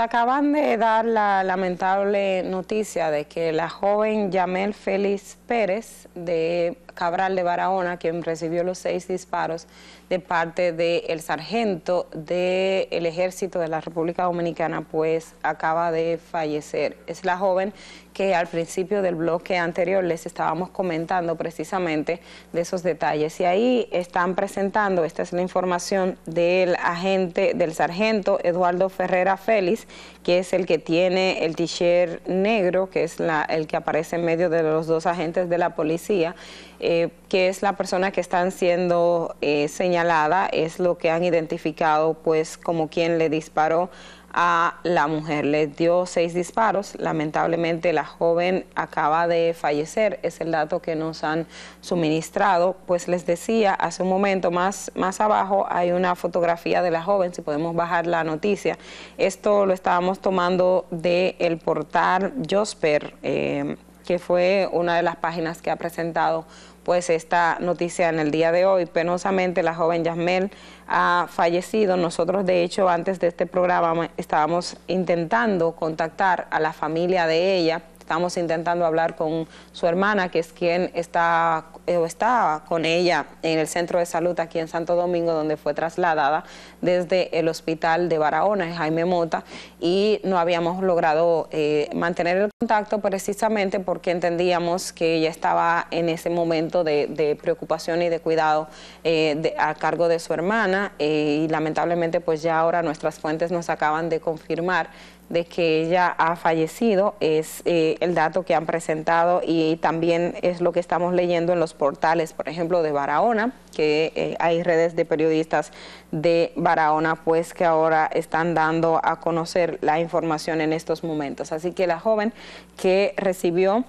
acaban de dar la lamentable noticia de que la joven Yamel Félix Pérez de Cabral de Barahona, quien recibió los seis disparos de parte del sargento del Ejército de la República Dominicana, pues acaba de fallecer. Es la joven que al principio del bloque anterior les estábamos comentando precisamente de esos detalles. Y ahí están presentando, esta es la información del agente, del sargento Eduardo Ferrera Félix, que es el que tiene el t-shirt negro, que es la, el que aparece en medio de los dos agentes de la policía, eh, que es la persona que están siendo eh, señalada, es lo que han identificado pues como quien le disparó a la mujer. Le dio seis disparos. Lamentablemente la joven acaba de fallecer. Es el dato que nos han suministrado. Pues les decía hace un momento más, más abajo hay una fotografía de la joven, si podemos bajar la noticia. Esto lo estábamos tomando del el portal Josper, eh, que fue una de las páginas que ha presentado pues esta noticia en el día de hoy. Penosamente la joven Yasmel ha fallecido. Nosotros de hecho antes de este programa estábamos intentando contactar a la familia de ella estamos intentando hablar con su hermana, que es quien está eh, o estaba con ella en el centro de salud aquí en Santo Domingo, donde fue trasladada desde el hospital de Barahona, Jaime Mota, y no habíamos logrado eh, mantener el contacto precisamente porque entendíamos que ella estaba en ese momento de, preocupación y de cuidado eh, a cargo de su hermana y lamentablemente pues ya ahora nuestras fuentes nos acaban de confirmar de que ella ha fallecido, es el dato que han presentado y también es lo que estamos leyendo en los portales, por ejemplo, de Barahona, que eh, hay redes de periodistas de Barahona, pues que ahora están dando a conocer la información en estos momentos. Así que la joven que recibió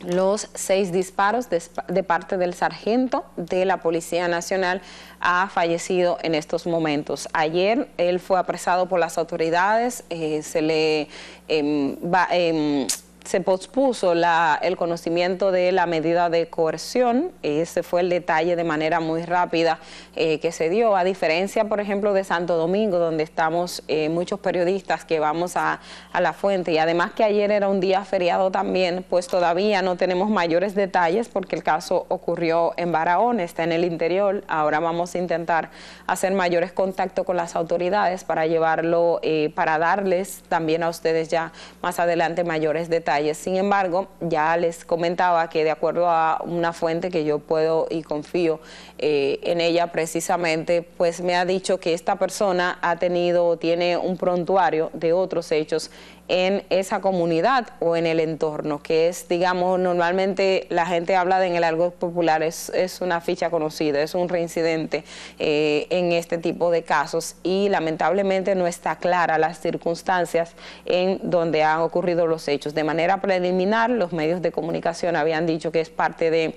los seis disparos de, parte del sargento de la Policía Nacional ha fallecido en estos momentos. Ayer él fue apresado por las autoridades, eh, se le... Em, va, em, se pospuso el conocimiento de la medida de coerción, ese fue el detalle de manera muy rápida eh, que se dio, a diferencia, por ejemplo, de Santo Domingo, donde estamos eh, muchos periodistas que vamos a, la fuente, y además que ayer era un día feriado también, pues todavía no tenemos mayores detalles porque el caso ocurrió en Barahona, está en el interior, ahora vamos a intentar hacer mayores contactos con las autoridades para llevarlo, eh, para darles también a ustedes ya más adelante mayores detalles sin embargo, ya les comentaba que de acuerdo a una fuente que yo puedo y confío eh, en ella precisamente, pues me ha dicho que esta persona ha tenido, tiene un prontuario de otros hechos en esa comunidad o en el entorno, que es, digamos, normalmente la gente habla de en el algo popular, es, es una ficha conocida, es un reincidente eh, en este tipo de casos y lamentablemente no está clara las circunstancias en donde han ocurrido los hechos. De manera preliminar, los medios de comunicación habían dicho que es parte de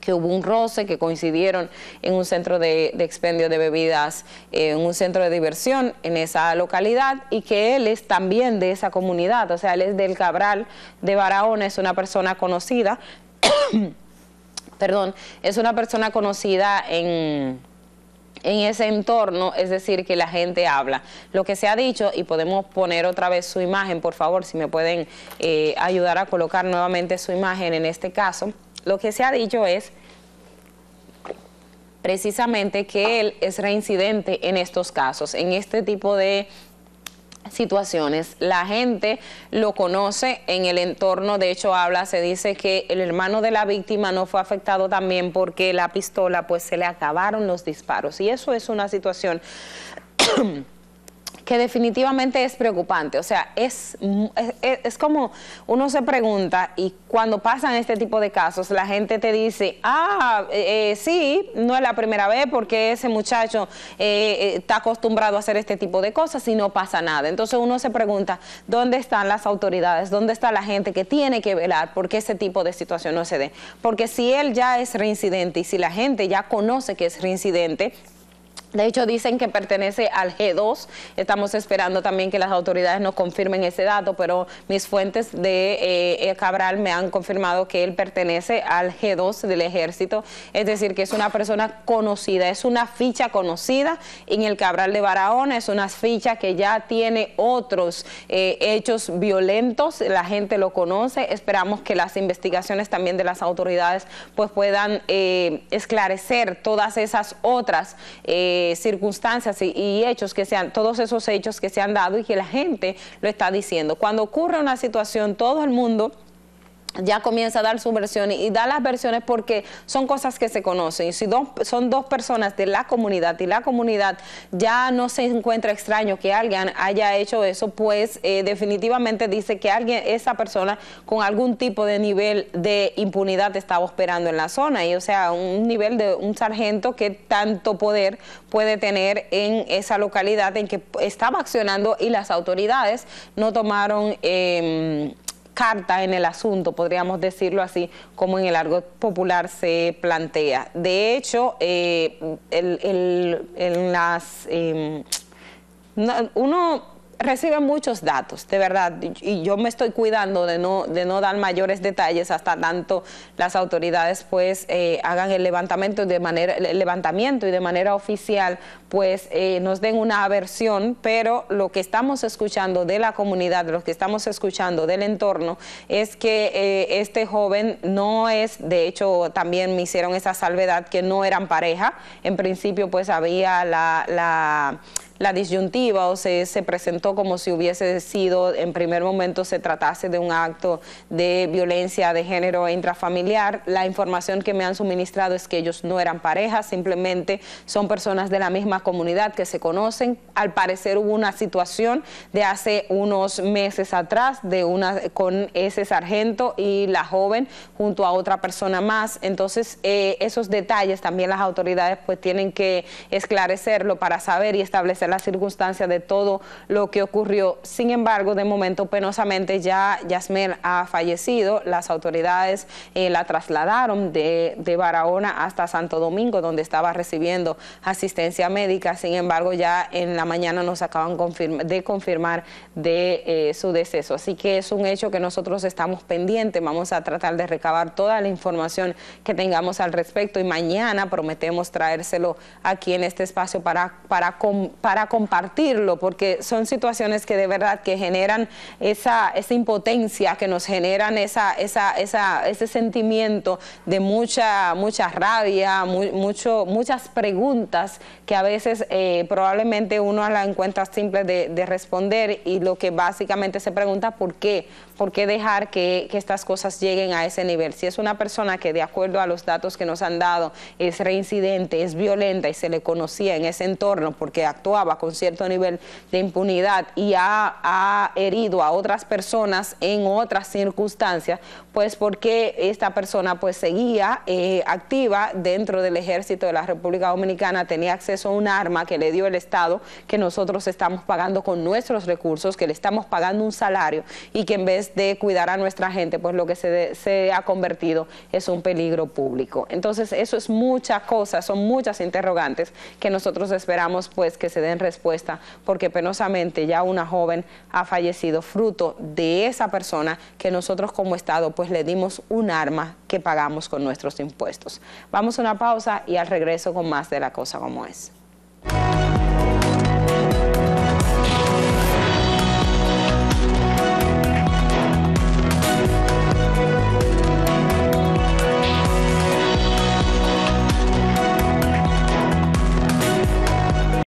que hubo un roce, que coincidieron en un centro de, expendio de bebidas, eh, en un centro de diversión en esa localidad y que él es también de esa comunidad, o sea, él es del Cabral de Barahona, es una persona conocida, perdón, es una persona conocida en en ese entorno, es decir, que la gente habla. Lo que se ha dicho, y podemos poner otra vez su imagen, por favor, si me pueden eh, ayudar a colocar nuevamente su imagen en este caso, lo que se ha dicho es precisamente que él es reincidente en estos casos, en este tipo de situaciones. La gente lo conoce en el entorno, de hecho habla, se dice que el hermano de la víctima no fue afectado también porque la pistola pues se le acabaron los disparos y eso es una situación que definitivamente es preocupante. O sea, es, es, como uno se pregunta y cuando pasan este tipo de casos, la gente te dice, ah, eh, eh, sí, no es la primera vez porque ese muchacho eh, está acostumbrado a hacer este tipo de cosas y no pasa nada. Entonces uno se pregunta, ¿dónde están las autoridades? ¿Dónde está la gente que tiene que velar porque ese tipo de situación no se dé? Porque si él ya es reincidente y si la gente ya conoce que es reincidente, de hecho, dicen que pertenece al G2. Estamos esperando también que las autoridades nos confirmen ese dato, pero mis fuentes de eh, Cabral me han confirmado que él pertenece al G2 del ejército. Es decir, que es una persona conocida, es una ficha conocida. En el Cabral de Barahona es una ficha que ya tiene otros eh, hechos violentos. La gente lo conoce. Esperamos que las investigaciones también de las autoridades pues puedan eh, esclarecer todas esas otras... Eh, circunstancias y, y, hechos que sean, todos esos hechos que se han dado y que la gente lo está diciendo. Cuando ocurre una situación, todo el mundo ya comienza a dar su versión y da las versiones porque son cosas que se conocen. si dos, son dos personas de la comunidad y la comunidad ya no se encuentra extraño que alguien haya hecho eso, pues eh, definitivamente dice que alguien, esa persona con algún tipo de nivel de impunidad estaba operando en la zona. Y o sea, un nivel de un sargento que tanto poder puede tener en esa localidad en que estaba accionando y las autoridades no tomaron... Eh, carta en el asunto, podríamos decirlo así, como en el argot popular se plantea. De hecho, eh, el, en las... Em, uno reciben muchos datos, de verdad, y yo me estoy cuidando de no, de no dar mayores detalles hasta tanto las autoridades pues eh, hagan el levantamiento de manera levantamiento y de manera oficial pues eh, nos den una versión, pero lo que estamos escuchando de la comunidad, lo que estamos escuchando del entorno es que eh, este joven no es, de hecho también me hicieron esa salvedad que no eran pareja, en principio pues había la, la la disyuntiva o se, se presentó como si hubiese sido en primer momento se tratase de un acto de violencia de género intrafamiliar. La información que me han suministrado es que ellos no eran parejas, simplemente son personas de la misma comunidad que se conocen. Al parecer hubo una situación de hace unos meses atrás de una con ese sargento y la joven junto a otra persona más. Entonces eh, esos detalles también las autoridades pues tienen que esclarecerlo para saber y establecer la circunstancia de todo lo que ocurrió. Sin embargo, de momento, penosamente, ya Yasmer ha fallecido. Las autoridades eh, la trasladaron de, Barahona hasta Santo Domingo, donde estaba recibiendo asistencia médica. Sin embargo, ya en la mañana nos acaban de confirmar de eh, su deceso. Así que es un hecho que nosotros estamos pendientes. Vamos a tratar de recabar toda la información que tengamos al respecto y mañana prometemos traérselo aquí en este espacio para, para, para compartirlo, porque son situaciones que de verdad que generan esa, esa impotencia, que nos generan esa, esa, esa, ese sentimiento de mucha, mucha rabia, mucho, muchas preguntas que a veces eh, probablemente uno la encuentra simple de responder y lo que básicamente se pregunta, ¿por qué? por qué dejar que, estas cosas lleguen a ese nivel. Si es una persona que de acuerdo a los datos que nos han dado es reincidente, es violenta y se le conocía en ese entorno porque actuaba con cierto nivel de impunidad y ha, herido a otras personas en otras circunstancias, pues porque esta persona pues seguía eh, activa dentro del ejército de la República Dominicana, tenía acceso a un arma que le dio el Estado, que nosotros estamos pagando con nuestros recursos, que le estamos pagando un salario y que en vez de cuidar a nuestra gente, pues lo que se, ha convertido es un peligro público. Entonces eso es muchas cosas, son muchas interrogantes que nosotros esperamos pues que se den respuesta, porque penosamente ya una joven ha fallecido fruto de esa persona que nosotros como Estado pues le dimos un arma que pagamos con nuestros impuestos. Vamos a una pausa y al regreso con más de la cosa como es.